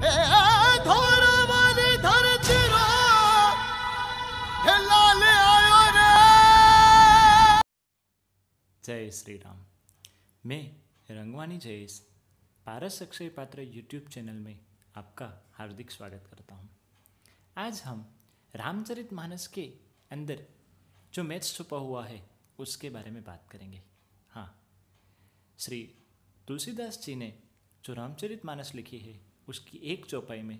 जय श्री राम मैं रंगवानी जयेश पारस अक्षय पात्र यूट्यूब चैनल में आपका हार्दिक स्वागत करता हूँ आज हम रामचरित मानस के अंदर जो मैच छुपा हुआ है उसके बारे में बात करेंगे हाँ श्री तुलसीदास जी ने जो रामचरित मानस लिखी है उसकी एक चौपाई में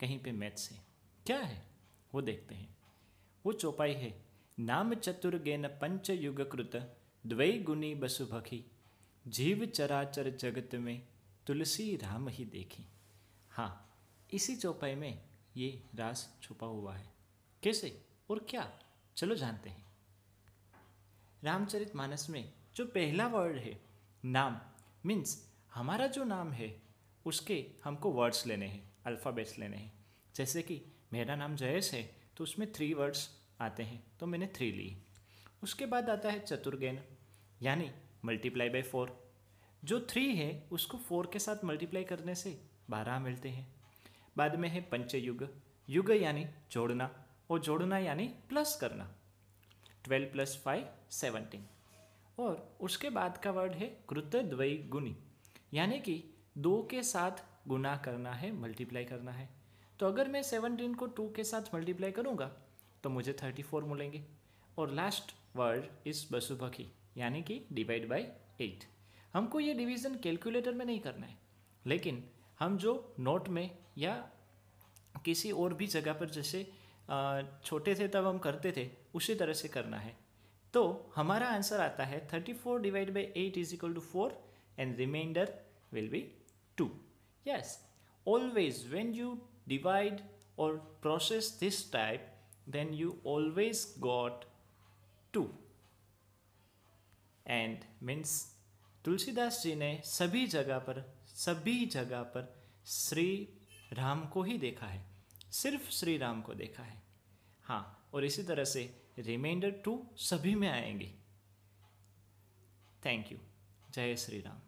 कहीं पे मैथ्स है क्या है वो देखते हैं वो चौपाई है नाम चतुर्गेन पंच युग कृत द्वै गुणी बसुभखी जीव चराचर जगत में तुलसी राम ही देखी हाँ इसी चौपाई में ये रास छुपा हुआ है कैसे और क्या चलो जानते हैं रामचरित मानस में जो पहला वर्ड है नाम मीन्स हमारा जो नाम है उसके हमको वर्ड्स लेने हैं अल्फ़ाबेट्स लेने हैं जैसे कि मेरा नाम जयेश है तो उसमें थ्री वर्ड्स आते हैं तो मैंने थ्री ली उसके बाद आता है चतुर्गेन यानी मल्टीप्लाई बाई फोर जो थ्री है उसको फोर के साथ मल्टीप्लाई करने से बारह मिलते हैं बाद में है पंचयुग युग यानी जोड़ना और जोड़ना यानी प्लस करना ट्वेल्व प्लस फाइव सेवनटीन और उसके बाद का वर्ड है कृतद्वयी गुणी यानी कि दो के साथ गुना करना है मल्टीप्लाई करना है तो अगर मैं सेवनटीन को टू के साथ मल्टीप्लाई करूँगा तो मुझे थर्टी फोर मिलेंगे और लास्ट वर्ड इस बसुभखी यानी कि डिवाइड बाई एट हमको ये डिवीज़न कैलकुलेटर में नहीं करना है लेकिन हम जो नोट में या किसी और भी जगह पर जैसे छोटे थे तब हम करते थे उसी तरह से करना है तो हमारा आंसर आता है thirty four divide by eight is equal to four and remainder will be 2. Yes, always when you divide or process this type, then you always got 2. And means Tulsidas ji ne sabhi jagah par, sabhi jagah par Sri Ram ko hi dekha hai. Sirf Sri Ram ko dekha hai. हाँ और इसी तरह से reminder to सभी में आएंगे thank you जय श्री राम